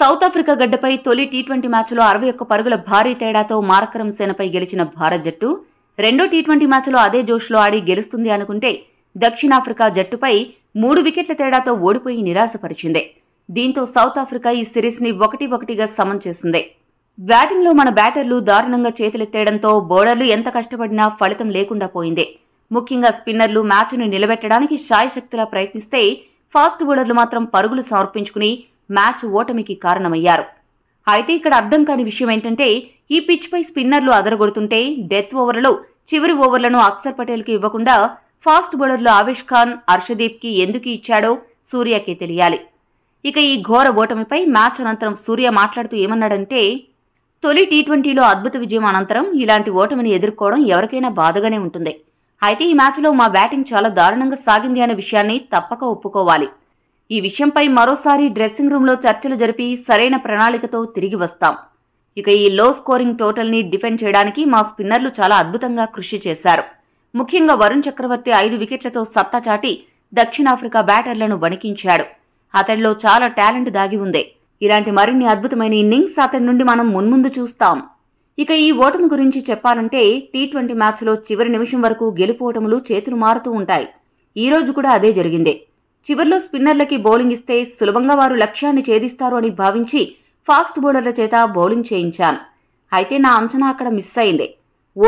south Africa గడ్డపై తొలి T twenty మ్యాచ్లో అరవై ఒక్క పరుగుల భారీ తేడాతో మారకరం సేనపై గెలిచిన భారత్ జట్టు రెండో టీ ట్వంటీ మ్యాచ్లో అదే జోష్లో ఆడి గెలుస్తుంది అనుకుంటే దక్షిణాఫ్రికా జట్టుపై మూడు వికెట్ల తేడాతో ఓడిపోయి నిరాశపరిచింది దీంతో సౌత్ ఆఫ్రికా ఈ సిరీస్ని ఒకటి ఒకటిగా సమం చేసింది బ్యాటింగ్లో మన బ్యాటర్లు దారుణంగా చేతులెత్తేయడంతో బౌలర్లు ఎంత కష్టపడినా ఫలితం లేకుండా పోయింది ముఖ్యంగా స్పిన్నర్లు మ్యాచ్ను నిలబెట్టడానికి శాయశక్తులా ప్రయత్నిస్తే ఫాస్ట్ బౌలర్లు మాత్రం పరుగులు సమర్పించుకుని మ్యాచ్ ఓటమికి కారణమయ్యారు అయితే ఇక్కడ అర్థం కాని విషయం ఏంటంటే ఈ పిచ్పై స్పిన్నర్లు అదరగొడుతుంటే డెత్ ఓవర్లో చివరి ఓవర్లను అక్సర్ పటేల్కి ఇవ్వకుండా ఫాస్ట్ బౌలర్లు ఆవేష్ ఖాన్ హర్షదీప్కి ఎందుకు ఇచ్చాడో సూర్యకే తెలియాలి ఇక ఈ ఘోర ఓటమిపై మ్యాచ్ అనంతరం సూర్య మాట్లాడుతూ ఏమన్నాడంటే తొలి టీ ట్వంటీలో అద్భుత విజయం అనంతరం ఇలాంటి ఓటమిని ఎదుర్కోవడం ఎవరికైనా బాధగానే ఉంటుంది అయితే ఈ మ్యాచ్లో మా బ్యాటింగ్ చాలా దారుణంగా సాగింది అనే విషయాన్ని తప్పక ఒప్పుకోవాలి ఈ విషయంపై మరోసారి డ్రెస్సింగ్ రూమ్లో చర్చలు జరిపి సరైన ప్రణాళికతో తిరిగి వస్తాం ఇక ఈ లో స్కోరింగ్ టోటల్ని డిఫెండ్ చేయడానికి మా స్పిన్నర్లు చాలా అద్భుతంగా కృషి చేశారు ముఖ్యంగా వరుణ్ చక్రవర్తి ఐదు వికెట్లతో సత్తా చాటి దక్షిణాఫ్రికా బ్యాటర్లను వణికించాడు అతడిలో చాలా టాలెంట్ దాగి ఉంది ఇలాంటి మరిన్ని అద్భుతమైన ఇన్నింగ్స్ అతడి నుండి మనం మున్ముందు చూస్తాం ఇక ఈ ఓటమి గురించి చెప్పాలంటే టీ ట్వంటీ మ్యాచ్లో చివరి నిమిషం వరకు గెలుపు ఓటములు చేతులు మారుతూ ఉంటాయి ఈరోజు కూడా అదే జరిగింది చివర్లో స్పిన్నర్లకి బౌలింగ్ ఇస్తే సులభంగా వారు లక్ష్యాన్ని ఛేదిస్తారు అని భావించి ఫాస్ట్ బౌలర్ల చేత బౌలింగ్ చేయించాను అయితే నా అంచనా అక్కడ మిస్ అయింది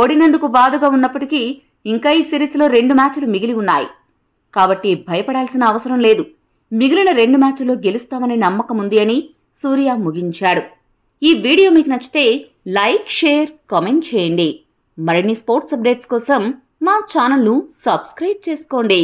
ఓడినందుకు బాధగా ఉన్నప్పటికీ ఇంకా ఈ సిరీస్లో రెండు మ్యాచ్లు మిగిలి ఉన్నాయి కాబట్టి భయపడాల్సిన అవసరం లేదు మిగిలిన రెండు మ్యాచ్ల్లో గెలుస్తామనే నమ్మకం ఉంది అని సూర్య ముగించాడు ఈ వీడియో మీకు నచ్చితే లైక్ షేర్ కామెంట్ చేయండి మరిన్ని స్పోర్ట్స్ అప్డేట్స్ కోసం మా ఛానల్ను సబ్స్క్రైబ్ చేసుకోండి